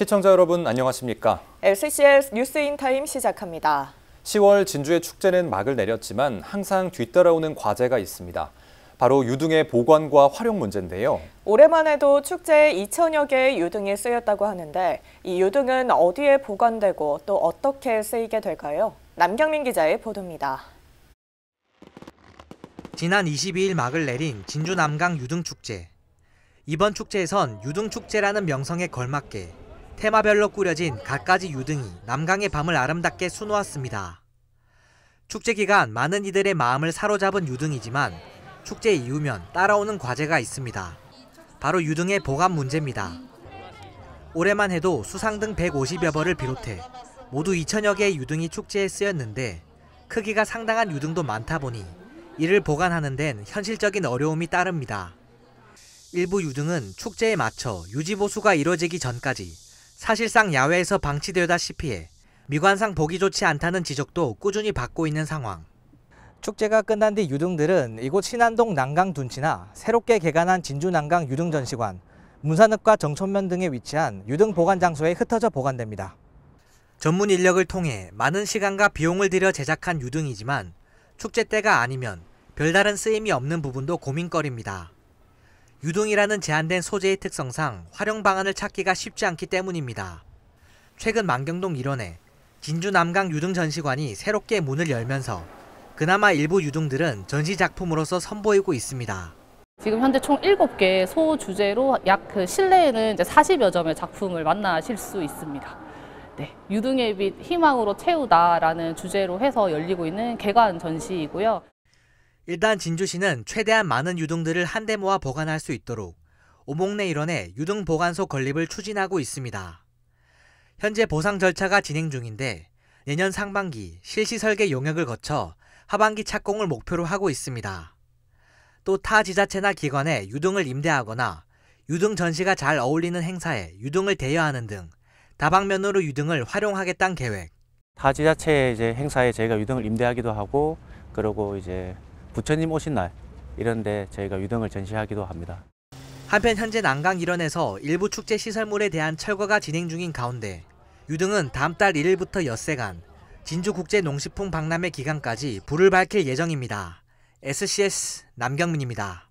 시청자 여러분 안녕하십니까? LCCL 뉴스인 타임 시작합니다. 10월 진주의 축제는 막을 내렸지만 항상 뒤따라오는 과제가 있습니다. 바로 유등의 보관과 활용 문제인데요. 올해만 해도 축제에 2천여 개의 유등이 쓰였다고 하는데 이 유등은 어디에 보관되고 또 어떻게 쓰이게 될까요? 남경민 기자의 보도입니다. 지난 22일 막을 내린 진주 남강 유등축제. 이번 축제에선 유등축제라는 명성에 걸맞게 테마별로 꾸려진 갖가지 유등이 남강의 밤을 아름답게 수놓았습니다. 축제 기간 많은 이들의 마음을 사로잡은 유등이지만 축제 이후면 따라오는 과제가 있습니다. 바로 유등의 보관 문제입니다. 올해만 해도 수상 등 150여 벌을 비롯해 모두 2천여 개의 유등이 축제에 쓰였는데 크기가 상당한 유등도 많다 보니 이를 보관하는 데는 현실적인 어려움이 따릅니다. 일부 유등은 축제에 맞춰 유지 보수가 이뤄지기 전까지 사실상 야외에서 방치되다시피 해 미관상 보기 좋지 않다는 지적도 꾸준히 받고 있는 상황. 축제가 끝난 뒤 유등들은 이곳 신안동 난강 둔치나 새롭게 개관한 진주 난강 유등 전시관, 문산읍과 정천면 등에 위치한 유등 보관 장소에 흩어져 보관됩니다. 전문 인력을 통해 많은 시간과 비용을 들여 제작한 유등이지만 축제 때가 아니면 별다른 쓰임이 없는 부분도 고민거리입니다. 유동이라는 제한된 소재의 특성상 활용 방안을 찾기가 쉽지 않기 때문입니다. 최근 만경동 일원에 진주 남강 유등 전시관이 새롭게 문을 열면서 그나마 일부 유등들은 전시 작품으로서 선보이고 있습니다. 지금 현재 총 7개 소주제로 약 그 실내에는 이제 40여 점의 작품을 만나실 수 있습니다. 네, 유등의 빛 희망으로 채우다라는 주제로 해서 열리고 있는 개관 전시이고요. 일단 진주시는 최대한 많은 유등들을 한데 모아 보관할 수 있도록 오목내 일원의 유등 보관소 건립을 추진하고 있습니다. 현재 보상 절차가 진행 중인데 내년 상반기 실시 설계 용역을 거쳐 하반기 착공을 목표로 하고 있습니다. 또 타 지자체나 기관에 유등을 임대하거나 유등 전시가 잘 어울리는 행사에 유등을 대여하는 등 다방면으로 유등을 활용하겠다는 계획. 타 지자체 이제 행사에 저희가 유등을 임대하기도 하고 그리고 이제 부처님 오신 날 이런 데 저희가 유등을 전시하기도 합니다. 한편 현재 난강 일원에서 일부 축제 시설물에 대한 철거가 진행 중인 가운데 유등은 다음 달 1일부터 엿새간 진주국제농식품 박람회 기간까지 불을 밝힐 예정입니다. SCS 남경민입니다.